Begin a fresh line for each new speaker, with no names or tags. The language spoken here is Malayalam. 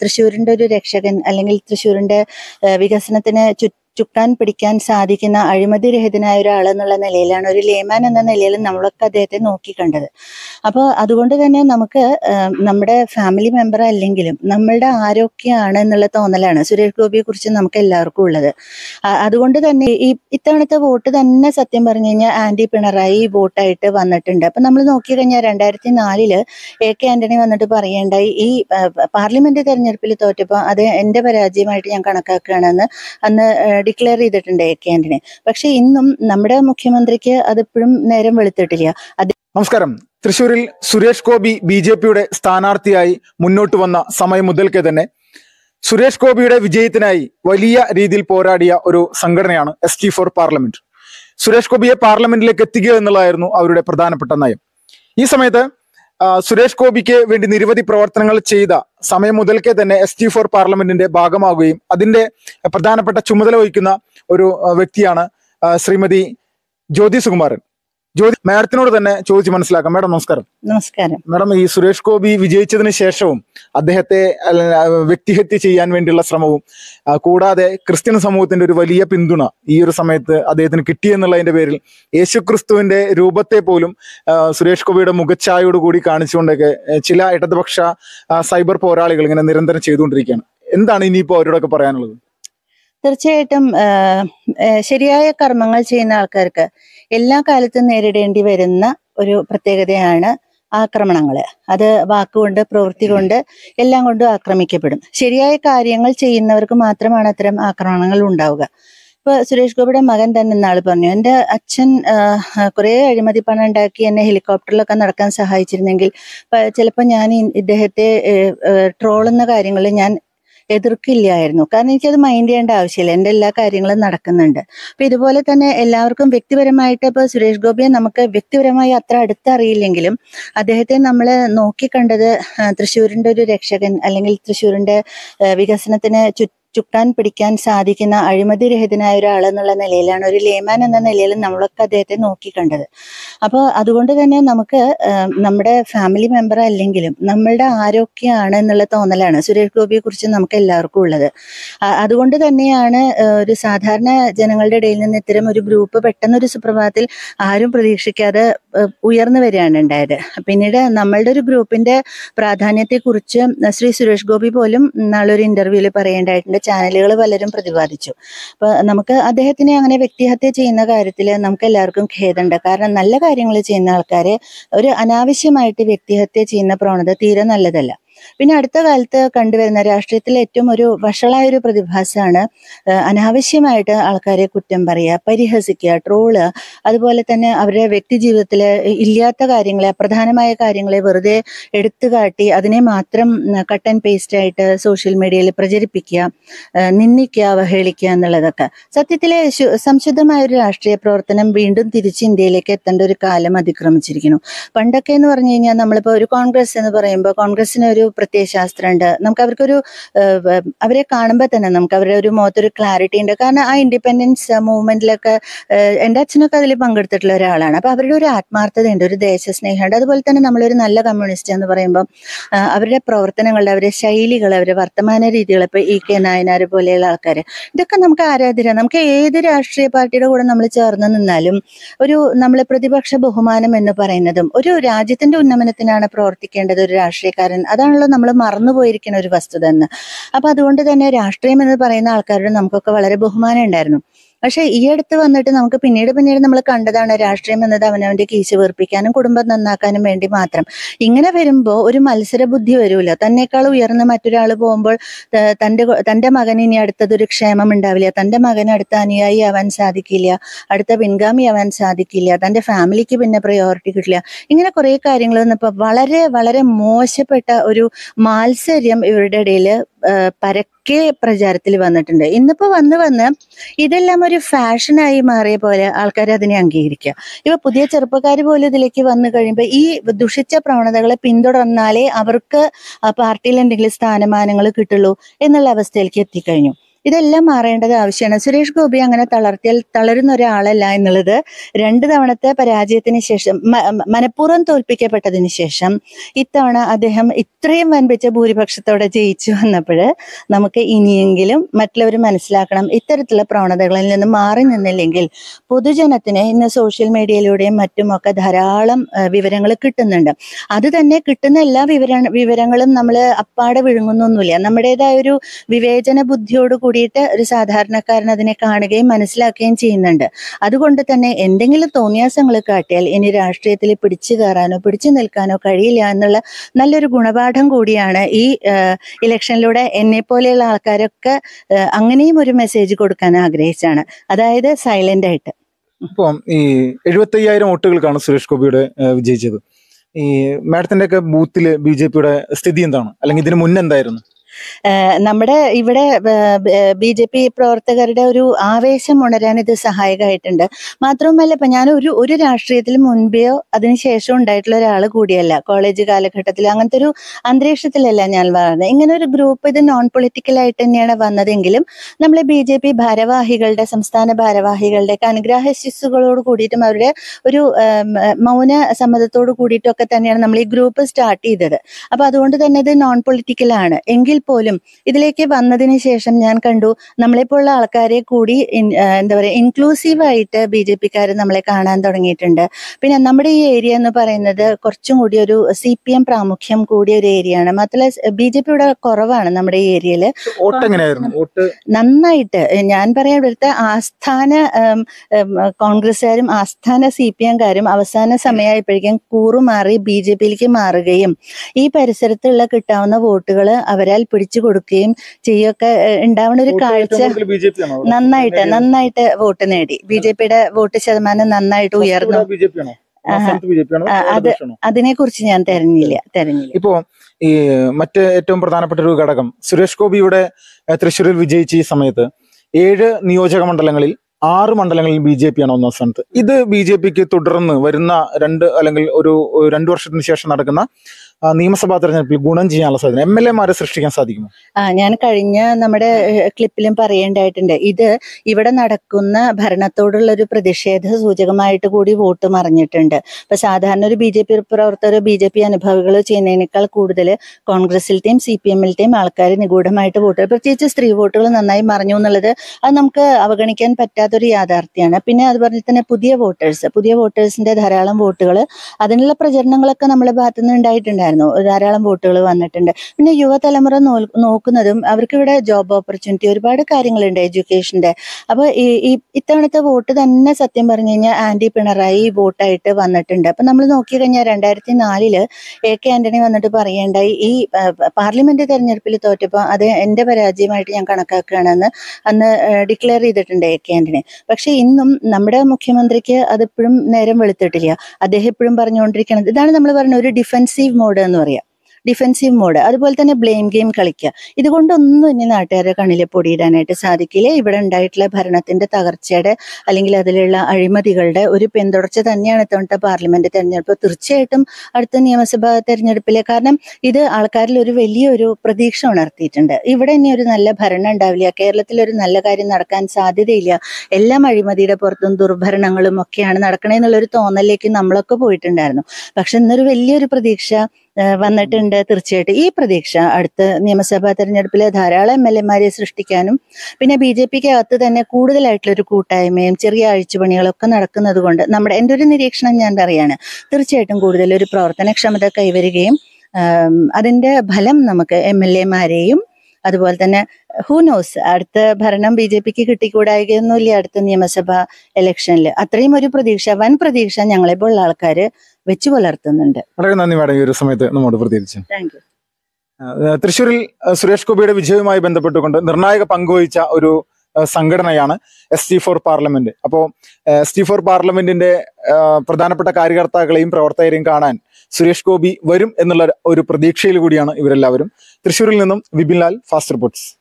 തൃശ്ശൂരിൻ്റെ ഒരു രക്ഷകൻ അല്ലെങ്കിൽ തൃശ്ശൂരിൻ്റെ വികസനത്തിന് ചുറ്റും ചുക്കാൻ പിടിക്കാൻ സാധിക്കുന്ന അഴിമതിരഹിതനായ ഒരാളെന്നുള്ള നിലയിലാണ് ഒരു ലേമാൻ എന്ന നിലയിൽ നമ്മളൊക്കെ അദ്ദേഹത്തെ നോക്കിക്കണ്ടത് അപ്പോൾ അതുകൊണ്ട് തന്നെ നമുക്ക് നമ്മുടെ ഫാമിലി മെമ്പർ അല്ലെങ്കിലും നമ്മളുടെ ആരോഗ്യമാണ് എന്നുള്ള തോന്നലാണ് സുരേഷ് ഗോപിയെ കുറിച്ച് നമുക്ക് എല്ലാവർക്കും ഉള്ളത് അതുകൊണ്ട് തന്നെ ഈ ഇത്തവണത്തെ വോട്ട് തന്നെ സത്യം പറഞ്ഞു കഴിഞ്ഞാൽ ആന്റി പിണറായി വോട്ടായിട്ട് വന്നിട്ടുണ്ട് അപ്പൊ നമ്മൾ നോക്കിക്കഴിഞ്ഞാൽ രണ്ടായിരത്തി നാലില് എ കെ ആന്റണി വന്നിട്ട് പറയേണ്ട ഈ പാർലമെന്റ് തെരഞ്ഞെടുപ്പിൽ തോറ്റപ്പോൾ അത് എന്റെ പരാജയമായിട്ട് ഞാൻ കണക്കാക്കുകയാണെന്ന് അന്ന് ഡിക്ലെയർ ചെയ്തിട്ടുണ്ട് എ കെ ആന്റണി പക്ഷെ ഇന്നും നമ്മുടെ മുഖ്യമന്ത്രിക്ക് അതിപ്പോഴും നേരം വെളുത്തിട്ടില്ല
നമസ്കാരം തൃശൂരിൽ സുരേഷ് ഗോപി ബി ജെ പിയുടെ സ്ഥാനാർത്ഥിയായി മുന്നോട്ട് വന്ന സമയം മുതൽക്കേ തന്നെ സുരേഷ് ഗോപിയുടെ വിജയത്തിനായി വലിയ രീതിയിൽ പോരാടിയ ഒരു സംഘടനയാണ് S T for parliament Suresh ഗോപിയെ പാർലമെന്റിലേക്ക് എത്തിക്കുക എന്നുള്ളതായിരുന്നു അവരുടെ പ്രധാനപ്പെട്ട നയം ഈ സമയത്ത് സുരേഷ് ഗോപിക്ക് വേണ്ടി നിരവധി പ്രവർത്തനങ്ങൾ ചെയ്ത സമയം മുതൽക്കേ തന്നെ എസ് ടി ഫോർ പാർലമെന്റിന്റെ ഭാഗമാകുകയും അതിന്റെ പ്രധാനപ്പെട്ട ചുമതല വഹിക്കുന്ന ഒരു വ്യക്തിയാണ് ശ്രീമതി ജ്യോതി സുകുമാരൻ ജ്യോതി മാഡത്തിനോട് തന്നെ ചോദിച്ച് മനസ്സിലാക്കാം മാഡം നമസ്കാരം നമസ്കാരം മാഡം ഈ സുരേഷ് ഗോപി വിജയിച്ചതിന് ശേഷവും അദ്ദേഹത്തെ വ്യക്തിഹത്യ ചെയ്യാൻ വേണ്ടിയുള്ള ശ്രമവും കൂടാതെ ക്രിസ്ത്യൻ സമൂഹത്തിന്റെ ഒരു വലിയ പിന്തുണ ഈ ഒരു സമയത്ത് അദ്ദേഹത്തിന് കിട്ടിയെന്നുള്ളതിന്റെ പേരിൽ ക്രിസ്തുവിന്റെ രൂപത്തെ പോലും സുരേഷ് ഗോപിയുടെ മുഖച്ഛായയോട് കൂടി കാണിച്ചുകൊണ്ടൊക്കെ ചില ഇടതുപക്ഷ സൈബർ പോരാളികൾ ഇങ്ങനെ നിരന്തരം ചെയ്തുകൊണ്ടിരിക്കുകയാണ് എന്താണ് ഇനിയിപ്പോ അവരോടൊക്കെ പറയാനുള്ളത്
തീർച്ചയായിട്ടും ശരിയായ കർമ്മങ്ങൾ ചെയ്യുന്ന ആൾക്കാർക്ക് എല്ലാ കാലത്തും നേരിടേണ്ടി വരുന്ന ഒരു പ്രത്യേകതയാണ് ആക്രമണങ്ങൾ അത് വാക്കുകൊണ്ട് പ്രവൃത്തി കൊണ്ട് എല്ലാം കൊണ്ടും ആക്രമിക്കപ്പെടും ശരിയായ കാര്യങ്ങൾ ചെയ്യുന്നവർക്ക് മാത്രമാണ് അത്തരം ആക്രമണങ്ങൾ ഉണ്ടാവുക ഇപ്പൊ സുരേഷ് ഗോപിയുടെ മകൻ തന്നെ നാൾ പറഞ്ഞു എൻ്റെ അച്ഛൻ കുറേ അഴിമതി പണം ഉണ്ടാക്കി എന്നെ ഹെലികോപ്റ്ററിലൊക്കെ നടക്കാൻ സഹായിച്ചിരുന്നെങ്കിൽ ചിലപ്പോൾ ഞാൻ ഇദ്ദേഹത്തെ ട്രോളുന്ന കാര്യങ്ങളിൽ ഞാൻ എതിർക്കില്ലായിരുന്നു കാരണം എനിക്കത് മൈൻഡ് ചെയ്യേണ്ട ആവശ്യമില്ല എൻ്റെ എല്ലാ കാര്യങ്ങളും നടക്കുന്നുണ്ട് അപ്പം ഇതുപോലെ തന്നെ എല്ലാവർക്കും വ്യക്തിപരമായിട്ട് ഇപ്പോൾ സുരേഷ് ഗോപിയെ നമുക്ക് വ്യക്തിപരമായി അത്ര അടുത്തറിയില്ലെങ്കിലും അദ്ദേഹത്തെ നമ്മൾ നോക്കിക്കണ്ടത് തൃശ്ശൂരിൻ്റെ ഒരു രക്ഷകൻ അല്ലെങ്കിൽ തൃശ്ശൂരിൻ്റെ വികസനത്തിന് ചുറ്റും ചുട്ടാൻ പിടിക്കാൻ സാധിക്കുന്ന ഒരാൾ ഒരാളെന്നുള്ള നിലയിലാണ് ഒരു ലേമാൻ എന്ന നിലയിൽ നമ്മളൊക്കെ അദ്ദേഹത്തെ നോക്കിക്കണ്ടത് അപ്പോൾ അതുകൊണ്ട് തന്നെ നമുക്ക് നമ്മുടെ ഫാമിലി മെമ്പർ അല്ലെങ്കിലും നമ്മളുടെ ആരോഗ്യമാണ് എന്നുള്ള തോന്നലാണ് സുരേഷ് ഗോപിയെ കുറിച്ച് നമുക്ക് എല്ലാവർക്കും ഉള്ളത് അതുകൊണ്ട് തന്നെയാണ് ഒരു സാധാരണ ജനങ്ങളുടെ ഇടയിൽ നിന്ന് ഇത്തരം ഒരു ഗ്രൂപ്പ് പെട്ടെന്ന് ഒരു സുപ്രഭാതത്തിൽ ആരും പ്രതീക്ഷിക്കാതെ ഉയർന്നു വരികയാണ് ഉണ്ടായത് പിന്നീട് നമ്മളുടെ ഒരു ഗ്രൂപ്പിന്റെ പ്രാധാന്യത്തെ കുറിച്ച് ശ്രീ സുരേഷ് ഗോപി പോലും ഒരു ഇന്റർവ്യൂവിൽ പറയേണ്ടതായിട്ടുണ്ട് ചാനലുകൾ പലരും പ്രതിപാദിച്ചു അപ്പോൾ നമുക്ക് അദ്ദേഹത്തിനെ അങ്ങനെ വ്യക്തിഹത്യ ചെയ്യുന്ന കാര്യത്തിൽ നമുക്ക് എല്ലാവർക്കും ഖേദമുണ്ട് കാരണം നല്ല കാര്യങ്ങൾ ചെയ്യുന്ന ആൾക്കാരെ ഒരു അനാവശ്യമായിട്ട് വ്യക്തിഹത്യ ചെയ്യുന്ന പ്രവണത തീരെ നല്ലതല്ല പിന്നെ അടുത്ത കാലത്ത് കണ്ടുവരുന്ന രാഷ്ട്രീയത്തിലെ ഏറ്റവും ഒരു വഷളായ ഒരു പ്രതിഭാസമാണ് അനാവശ്യമായിട്ട് ആൾക്കാരെ കുറ്റം പറയുക പരിഹസിക്കുക ട്രോള് അതുപോലെ തന്നെ അവരുടെ വ്യക്തി ജീവിതത്തിൽ ഇല്ലാത്ത കാര്യങ്ങളെ അപ്രധാനമായ കാര്യങ്ങളെ വെറുതെ എടുത്തു കാട്ടി അതിനെ മാത്രം കട്ട് ആൻഡ് പേസ്റ്റ് ആയിട്ട് സോഷ്യൽ മീഡിയയിൽ പ്രചരിപ്പിക്കുക നിന്ദിക്കുക അവഹേളിക്കുക എന്നുള്ളതൊക്കെ സത്യത്തിലെ സംശുദ്ധമായ ഒരു രാഷ്ട്രീയ പ്രവർത്തനം വീണ്ടും തിരിച്ച് ഇന്ത്യയിലേക്ക് എത്തേണ്ട ഒരു കാലം അതിക്രമിച്ചിരിക്കുന്നു പണ്ടൊക്കെ എന്ന് പറഞ്ഞു കഴിഞ്ഞാൽ നമ്മളിപ്പോൾ ഒരു കോൺഗ്രസ് എന്ന് പറയുമ്പോൾ കോൺഗ്രസിന് ഒരു ഉണ്ട് നമുക്ക് അവർക്കൊരു അവരെ കാണുമ്പോൾ തന്നെ നമുക്ക് അവരുടെ ഒരു മുഖത്തൊരു ക്ലാരിറ്റി ഉണ്ട് കാരണം ആ ഇൻഡിപെൻഡൻസ് മൂവ്മെന്റിലൊക്കെ എൻ്റെ അച്ഛനൊക്കെ അതിൽ പങ്കെടുത്തിട്ടുള്ള ഒരാളാണ് അപ്പോൾ അവരുടെ ഒരു ആത്മാർത്ഥതയുണ്ട് ഒരു ദേശസ്നേഹമുണ്ട് അതുപോലെ തന്നെ നമ്മളൊരു നല്ല കമ്മ്യൂണിസ്റ്റ് എന്ന് പറയുമ്പോൾ അവരുടെ പ്രവർത്തനങ്ങളുടെ അവരുടെ ശൈലികൾ അവരുടെ വർത്തമാന രീതികൾ ഇപ്പോൾ ഇ കെ നായനാർ പോലെയുള്ള ആൾക്കാർ ഇതൊക്കെ നമുക്ക് ആരാധന നമുക്ക് ഏത് രാഷ്ട്രീയ പാർട്ടിയുടെ കൂടെ നമ്മൾ ചേർന്ന് നിന്നാലും ഒരു നമ്മളെ പ്രതിപക്ഷ ബഹുമാനം എന്ന് പറയുന്നതും ഒരു രാജ്യത്തിന്റെ ഉന്നമനത്തിനാണ് പ്രവർത്തിക്കേണ്ടത് ഒരു രാഷ്ട്രീയക്കാരൻ അതാണ് അതാണല്ലോ നമ്മൾ മറന്നുപോയിരിക്കുന്ന ഒരു വസ്തുത എന്ന് അപ്പൊ അതുകൊണ്ട് തന്നെ രാഷ്ട്രീയം എന്ന് പറയുന്ന ആൾക്കാരോട് നമുക്കൊക്കെ വളരെ ബഹുമാനം ഉണ്ടായിരുന്നു പക്ഷെ ഈ അടുത്ത് വന്നിട്ട് നമുക്ക് പിന്നീട് പിന്നീട് നമ്മൾ കണ്ടതാണ് രാഷ്ട്രീയം എന്നത് അവനവന്റെ കീശ വീർപ്പിക്കാനും കുടുംബം നന്നാക്കാനും വേണ്ടി മാത്രം ഇങ്ങനെ വരുമ്പോൾ ഒരു മത്സര ബുദ്ധി വരുമല്ലോ തന്നെക്കാൾ ഉയർന്ന മറ്റൊരാൾ പോകുമ്പോൾ തന്റെ തന്റെ മകൻ ഇനി അടുത്തതൊരു ക്ഷേമം ഉണ്ടാവില്ല തന്റെ മകൻ അടുത്ത അനുയായി ആവാൻ സാധിക്കില്ല അടുത്ത പിൻഗാമി ആവാൻ സാധിക്കില്ല തന്റെ ഫാമിലിക്ക് പിന്നെ പ്രയോറിറ്റി കിട്ടില്ല ഇങ്ങനെ കുറെ കാര്യങ്ങൾ വന്നപ്പോൾ വളരെ വളരെ മോശപ്പെട്ട ഒരു മാത്സര്യം ഇവരുടെ ഇടയിൽ പരക്കെ പ്രചാരത്തിൽ വന്നിട്ടുണ്ട് ഇന്നിപ്പോ വന്ന് വന്ന് ഇതെല്ലാം ഒരു ഫാഷനായി മാറിയ പോലെ ആൾക്കാർ അതിനെ അംഗീകരിക്കുക ഇപ്പൊ പുതിയ ചെറുപ്പക്കാർ പോലും ഇതിലേക്ക് വന്നു കഴിയുമ്പോൾ ഈ ദുഷിച്ച പ്രവണതകളെ പിന്തുടർന്നാലേ അവർക്ക് പാർട്ടിയിൽ എന്തെങ്കിലും സ്ഥാനമാനങ്ങൾ കിട്ടുള്ളൂ എന്നുള്ള അവസ്ഥയിലേക്ക് എത്തിക്കഴിഞ്ഞു ഇതെല്ലാം മാറേണ്ടത് ആവശ്യമാണ് സുരേഷ് ഗോപി അങ്ങനെ തളർത്തിയാൽ തളരുന്ന ഒരാളല്ല എന്നുള്ളത് രണ്ട് തവണത്തെ പരാജയത്തിന് ശേഷം മനഃപൂർവ്വം തോൽപ്പിക്കപ്പെട്ടതിന് ശേഷം ഇത്തവണ അദ്ദേഹം ഇത്രയും വൻപിച്ച ഭൂരിപക്ഷത്തോടെ ജയിച്ചു വന്നപ്പോൾ നമുക്ക് ഇനിയെങ്കിലും മറ്റുള്ളവർ മനസ്സിലാക്കണം ഇത്തരത്തിലുള്ള പ്രവണതകളിൽ നിന്ന് മാറി നിന്നില്ലെങ്കിൽ പൊതുജനത്തിന് ഇന്ന് സോഷ്യൽ മീഡിയയിലൂടെയും മറ്റുമൊക്കെ ധാരാളം വിവരങ്ങൾ കിട്ടുന്നുണ്ട് അത് തന്നെ കിട്ടുന്ന എല്ലാ വിവര വിവരങ്ങളും നമ്മൾ അപ്പാടെ വിഴുങ്ങുന്നൊന്നുമില്ല നമ്മുടേതായ ഒരു വിവേചന ബുദ്ധിയോടുകൂടി കൂടിയിട്ട് ഒരു സാധാരണക്കാരൻ അതിനെ കാണുകയും മനസ്സിലാക്കുകയും ചെയ്യുന്നുണ്ട് അതുകൊണ്ട് തന്നെ എന്തെങ്കിലും തോന്നിയാസങ്ങൾ കാട്ടിയാൽ ഇനി രാഷ്ട്രീയത്തിൽ പിടിച്ചു കയറാനോ പിടിച്ചു നിൽക്കാനോ കഴിയില്ല എന്നുള്ള നല്ലൊരു ഗുണപാഠം കൂടിയാണ് ഈ ഇലക്ഷനിലൂടെ എന്നെ പോലെയുള്ള ആൾക്കാരൊക്കെ അങ്ങനെയും ഒരു മെസ്സേജ് കൊടുക്കാൻ ആഗ്രഹിച്ചാണ് അതായത് സൈലന്റ് ആയിട്ട്
ഇപ്പം ഈ എഴുപത്തി അയ്യായിരം വോട്ടുകൾക്കാണ് സുരേഷ് ഗോപിയുടെ വിജയിച്ചത് ഈ മാഡത്തിന്റെ ഒക്കെ ബൂത്തിൽ ബി ജെ പിയുടെ സ്ഥിതി എന്താണ് അല്ലെങ്കിൽ ഇതിന് മുന്നെന്തായിരുന്നു
നമ്മുടെ ഇവിടെ ബി ജെ പി പ്രവർത്തകരുടെ ഒരു ആവേശം ഉണരാൻ ഇത് സഹായകമായിട്ടുണ്ട് മാത്രവുമല്ല ഇപ്പം ഞാൻ ഒരു ഒരു രാഷ്ട്രീയത്തിൽ മുൻപെയോ അതിനുശേഷം ഉണ്ടായിട്ടുള്ള ഒരാൾ കൂടിയല്ല കോളേജ് കാലഘട്ടത്തിൽ അങ്ങനത്തെ ഒരു അന്തരീക്ഷത്തിലല്ല ഞാൻ വളർന്നത് ഇങ്ങനെ ഒരു ഗ്രൂപ്പ് ഇത് നോൺ പൊളിറ്റിക്കൽ ആയിട്ട് തന്നെയാണ് വന്നതെങ്കിലും നമ്മളെ ബി ജെ പി ഭാരവാഹികളുടെ സംസ്ഥാന ഭാരവാഹികളുടെയൊക്കെ അനുഗ്രഹ ശിശുക്കളോട് കൂടിയിട്ടും അവരുടെ ഒരു മൗന സമ്മതത്തോട് കൂടിയിട്ടൊക്കെ തന്നെയാണ് നമ്മൾ ഈ ഗ്രൂപ്പ് സ്റ്റാർട്ട് ചെയ്തത് അപ്പൊ അതുകൊണ്ട് തന്നെ ഇത് നോൺ പൊളിറ്റിക്കലാണ് എങ്കിൽ പോലും ഇതിലേക്ക് വന്നതിന് ശേഷം ഞാൻ കണ്ടു നമ്മളെ പോലുള്ള ആൾക്കാരെ കൂടി എന്താ പറയുക ആയിട്ട് ബി ജെ പിക്കാർ നമ്മളെ കാണാൻ തുടങ്ങിയിട്ടുണ്ട് പിന്നെ നമ്മുടെ ഈ ഏരിയ എന്ന് പറയുന്നത് കുറച്ചും കൂടി ഒരു സി പി എം പ്രാമുഖ്യം കൂടിയ ഒരു ഏരിയ ആണ് മാത്രമല്ല ബി ജെ പിയുടെ കുറവാണ് നമ്മുടെ ഈ ഏരിയയിൽ നന്നായിട്ട് ഞാൻ പറയാം ഇവിടുത്തെ ആസ്ഥാന കോൺഗ്രസ്സുകാരും ആസ്ഥാന സി പി എംകാരും അവസാന സമയമായപ്പോഴേക്കും കൂറുമാറി ബി ജെ പിയിലേക്ക് മാറുകയും ഈ പരിസരത്തുള്ള കിട്ടാവുന്ന വോട്ടുകൾ അവരാൽ പിടിച്ചു കൊടുക്കുകയും ചെയ്യുകയൊക്കെ ഉണ്ടാവുന്ന ഒരു കാഴ്ച നന്നായിട്ട് നന്നായിട്ട് വോട്ട് നേടി ബി ജെ പിയുടെ വോട്ട് ശതമാനം നന്നായിട്ട് ഉയർന്നു
അത് അതിനെ കുറിച്ച് ഞാൻ തെരഞ്ഞില്ല തെരഞ്ഞില്ല ഇപ്പോ ഈ മറ്റ് ഏറ്റവും പ്രധാനപ്പെട്ട ഒരു ഘടകം സുരേഷ് ഗോപിയുടെ തൃശ്ശൂരിൽ വിജയിച്ച ഈ സമയത്ത് ഏഴ് നിയോജക മണ്ഡലങ്ങളിൽ ആറ് മണ്ഡലങ്ങളിൽ ബി ജെ പി ആണ് ഒന്നാം സ്ഥാനത്ത് ഇത് ബി ജെ പിക്ക് തുടർന്ന് വരുന്ന രണ്ട് അല്ലെങ്കിൽ ഒരു രണ്ടു വർഷത്തിന് ശേഷം നടക്കുന്ന നിയമസഭാ തെരഞ്ഞെടുപ്പിൽ ഗുണം ചെയ്യാനുള്ള സാധ്യത എം എൽ എമാരെ സൃഷ്ടിക്കാൻ സാധിക്കുമോ
ആ ഞാൻ കഴിഞ്ഞ നമ്മുടെ ക്ലിപ്പിലും പറയേണ്ടതായിട്ടുണ്ട് ഇത് ഇവിടെ നടക്കുന്ന ഭരണത്തോടുള്ള ഒരു പ്രതിഷേധ സൂചകമായിട്ട് കൂടി വോട്ട് മറിഞ്ഞിട്ടുണ്ട് ഇപ്പൊ സാധാരണ ഒരു ബി ജെ പി പ്രവർത്തകർ ബി ജെ പി അനുഭവികൾ ചെയ്യുന്നതിനേക്കാൾ കൂടുതൽ കോൺഗ്രസിലത്തെയും സി പി എമ്മിലത്തെയും ആൾക്കാർ നിഗൂഢമായിട്ട് വോട്ട് പ്രത്യേകിച്ച് സ്ത്രീ വോട്ടുകൾ നന്നായി മറിഞ്ഞു എന്നുള്ളത് അത് നമുക്ക് അവഗണിക്കാൻ പറ്റാത്തൊരു യാഥാർത്ഥ്യമാണ് പിന്നെ അതുപോലെ തന്നെ പുതിയ വോട്ടേഴ്സ് പുതിയ വോട്ടേഴ്സിന്റെ ധാരാളം വോട്ടുകൾ അതിനുള്ള പ്രചരണങ്ങളൊക്കെ നമ്മുടെ ഭാഗത്തുനിന്ന് ഉണ്ടായിട്ടുണ്ട് വന്നിട്ടുണ്ടായിരുന്നു ധാരാളം ബോട്ടുകൾ വന്നിട്ടുണ്ട് പിന്നെ യുവതലമുറ നോക്കുന്നതും അവർക്ക് ഇവിടെ ജോബ് ഓപ്പർച്യൂണിറ്റി ഒരുപാട് കാര്യങ്ങളുണ്ട് എഡ്യൂക്കേഷന്റെ അപ്പൊ ഈ ഇത്തവണത്തെ വോട്ട് തന്നെ സത്യം പറഞ്ഞു കഴിഞ്ഞാൽ ആന്റി പിണറായി ബോട്ടായിട്ട് വന്നിട്ടുണ്ട് അപ്പൊ നമ്മൾ നോക്കി കഴിഞ്ഞാൽ രണ്ടായിരത്തി നാലില് എ കെ ആന്റണി വന്നിട്ട് പറയേണ്ടായി ഈ പാർലമെന്റ് തെരഞ്ഞെടുപ്പിൽ തോറ്റപ്പോൾ അത് എന്റെ പരാജയമായിട്ട് ഞാൻ കണക്കാക്കുകയാണെന്ന് അന്ന് ഡിക്ലെയർ ചെയ്തിട്ടുണ്ട് എ കെ ആന്റണി പക്ഷെ ഇന്നും നമ്മുടെ മുഖ്യമന്ത്രിക്ക് അതിപ്പോഴും നേരം വെളുത്തിട്ടില്ല അദ്ദേഹം ഇപ്പോഴും പറഞ്ഞുകൊണ്ടിരിക്കുന്നത് ഇതാണ് നമ്മൾ പറഞ്ഞ ഒരു ഡിഫൻസീവ് മോഡ് മോഡ് എന്ന് പറയാം ഡിഫെൻസീവ് മോഡ് അതുപോലെ തന്നെ ബ്ലെയിം ഗെയിം കളിക്കുക ഇതുകൊണ്ടൊന്നും ഇനി നാട്ടുകാരെ കണ്ണിൽ പൊടിയിടാനായിട്ട് സാധിക്കില്ല ഇവിടെ ഉണ്ടായിട്ടുള്ള ഭരണത്തിന്റെ തകർച്ചയുടെ അല്ലെങ്കിൽ അതിലുള്ള അഴിമതികളുടെ ഒരു പിന്തുടർച്ച തന്നെയാണ് ഇത്തവണത്തെ പാർലമെന്റ് തെരഞ്ഞെടുപ്പ് തീർച്ചയായിട്ടും അടുത്ത നിയമസഭാ തെരഞ്ഞെടുപ്പിലെ കാരണം ഇത് ആൾക്കാരിൽ ഒരു വലിയൊരു പ്രതീക്ഷ ഉണർത്തിയിട്ടുണ്ട് ഇവിടെ ഇനി ഒരു നല്ല ഭരണം ഉണ്ടാവില്ല കേരളത്തിൽ ഒരു നല്ല കാര്യം നടക്കാൻ സാധ്യതയില്ല എല്ലാം അഴിമതിയുടെ പുറത്തും ദുർഭരണങ്ങളും ഒക്കെയാണ് നടക്കണേ തോന്നലിലേക്ക് നമ്മളൊക്കെ പോയിട്ടുണ്ടായിരുന്നു പക്ഷെ ഇന്നൊരു വലിയൊരു പ്രതീക്ഷ വന്നിട്ടുണ്ട് തീർച്ചയായിട്ടും ഈ പ്രതീക്ഷ അടുത്ത നിയമസഭാ തെരഞ്ഞെടുപ്പിൽ ധാരാളം എം എൽ എമാരെ സൃഷ്ടിക്കാനും പിന്നെ ബി ജെ പിക്ക് അകത്ത് തന്നെ കൂടുതലായിട്ടുള്ളൊരു കൂട്ടായ്മയും ചെറിയ ആഴ്ചപണികളൊക്കെ നടക്കുന്നത് കൊണ്ട് നമ്മുടെ എൻ്റെ ഒരു നിരീക്ഷണം ഞാൻ പറയാണ് തീർച്ചയായിട്ടും കൂടുതൽ ഒരു പ്രവർത്തനക്ഷമത കൈവരികയും അതിൻ്റെ ഫലം നമുക്ക് എം എൽ എമാരെയും അതുപോലെ തന്നെ ഹു നോസ് അടുത്ത ഭരണം ബി ജെ പിക്ക് കിട്ടിക്കൂടായികയൊന്നുമില്ല അടുത്ത നിയമസഭാ ഇലക്ഷനിൽ അത്രയും ഒരു പ്രതീക്ഷ വൻ പ്രതീക്ഷ ഉള്ള ആൾക്കാർ വെച്ചു പുലർത്തുന്നുണ്ട്
വളരെ നന്ദി മാഡം ഈ ഒരു സമയത്ത് നമ്മോട് പ്രതികരിച്ചു താങ്ക് യു തൃശ്ശൂരിൽ സുരേഷ് ഗോപിയുടെ വിജയവുമായി ബന്ധപ്പെട്ടുകൊണ്ട് നിർണായക പങ്കുവഹിച്ച ഒരു സംഘടനയാണ് എസ് ടി ഫോർ പാർലമെന്റ് അപ്പോൾ എസ് ടി ഫോർ പാർലമെന്റിന്റെ പ്രധാനപ്പെട്ട കാര്യകർത്താക്കളെയും പ്രവർത്തകരെയും കാണാൻ സുരേഷ് ഗോപി വരും എന്നുള്ള ഒരു പ്രതീക്ഷയിൽ കൂടിയാണ് ഇവരെല്ലാവരും തൃശ്ശൂരിൽ നിന്നും വിപിൻലാൽ ഫാസ്റ്റ് റിപ്പോർട്ട്സ്